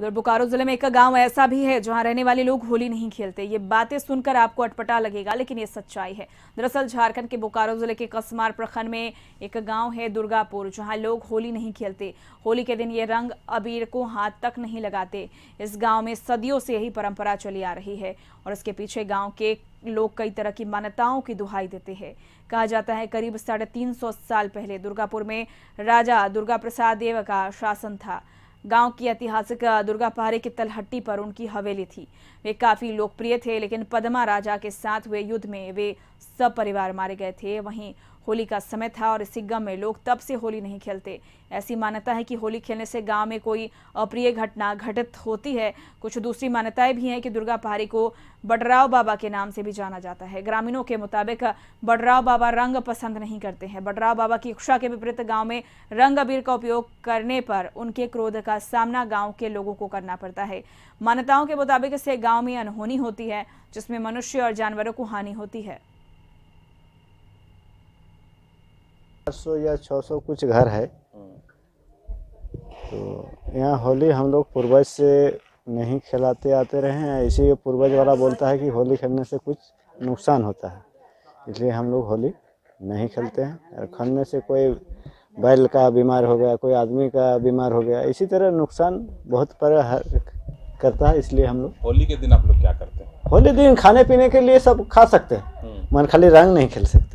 उधर बोकारो जिले में एक गांव ऐसा भी है जहां रहने वाले लोग होली नहीं खेलते ये बातें सुनकर आपको अटपटा लगेगा लेकिन ये सच्चाई है दरअसल झारखंड के बोकारो जिले के कसमार प्रखंड में एक गांव है दुर्गापुर जहां लोग होली नहीं खेलते होली के दिन ये रंग अबीर को हाथ तक नहीं लगाते इस गाँव में सदियों से यही परंपरा चली आ रही है और इसके पीछे गाँव के लोग कई तरह की मान्यताओं की दुहाई देते हैं कहा जाता है करीब साढ़े तीन सौ साल पहले दुर्गापुर में राजा दुर्गा प्रसाद देव का शासन था गांव की ऐतिहासिक दुर्गा पहाड़े की तलहट्टी पर उनकी हवेली थी वे काफी लोकप्रिय थे लेकिन पदमा राजा के साथ हुए युद्ध में वे सब परिवार मारे गए थे वहीं होली का समय था और इसी गम में लोग तब से होली नहीं खेलते ऐसी मान्यता है कि होली खेलने से गांव में कोई अप्रिय घटना घटित होती है कुछ दूसरी मान्यताएं भी हैं कि दुर्गा पहाड़ी को बडराव बाबा के नाम से भी जाना जाता है ग्रामीणों के मुताबिक बडराव बाबा रंग पसंद नहीं करते हैं बडराव बाबा की इच्छा के विपरीत गाँव में रंग अबीर का उपयोग करने पर उनके क्रोध का सामना गाँव के लोगों को करना पड़ता है मान्यताओं के मुताबिक इससे गाँव में अनहोनी होती है जिसमें मनुष्य और जानवरों को हानि होती है सौ या छः सौ कुछ घर है तो यहाँ होली हम लोग पूर्वज से नहीं खिलाते आते रहे हैं इसी पूर्वज वाला बोलता है कि होली खेलने से कुछ नुकसान होता है इसलिए हम लोग होली नहीं खेलते हैं और खेलने से कोई बैल का बीमार हो गया कोई आदमी का बीमार हो गया इसी तरह नुकसान बहुत पर करता है इसलिए हम लोग होली के दिन आप लोग क्या करते हैं होली दिन खाने पीने के लिए सब खा सकते हैं हम्म। मन खाली रंग नहीं खेल सकते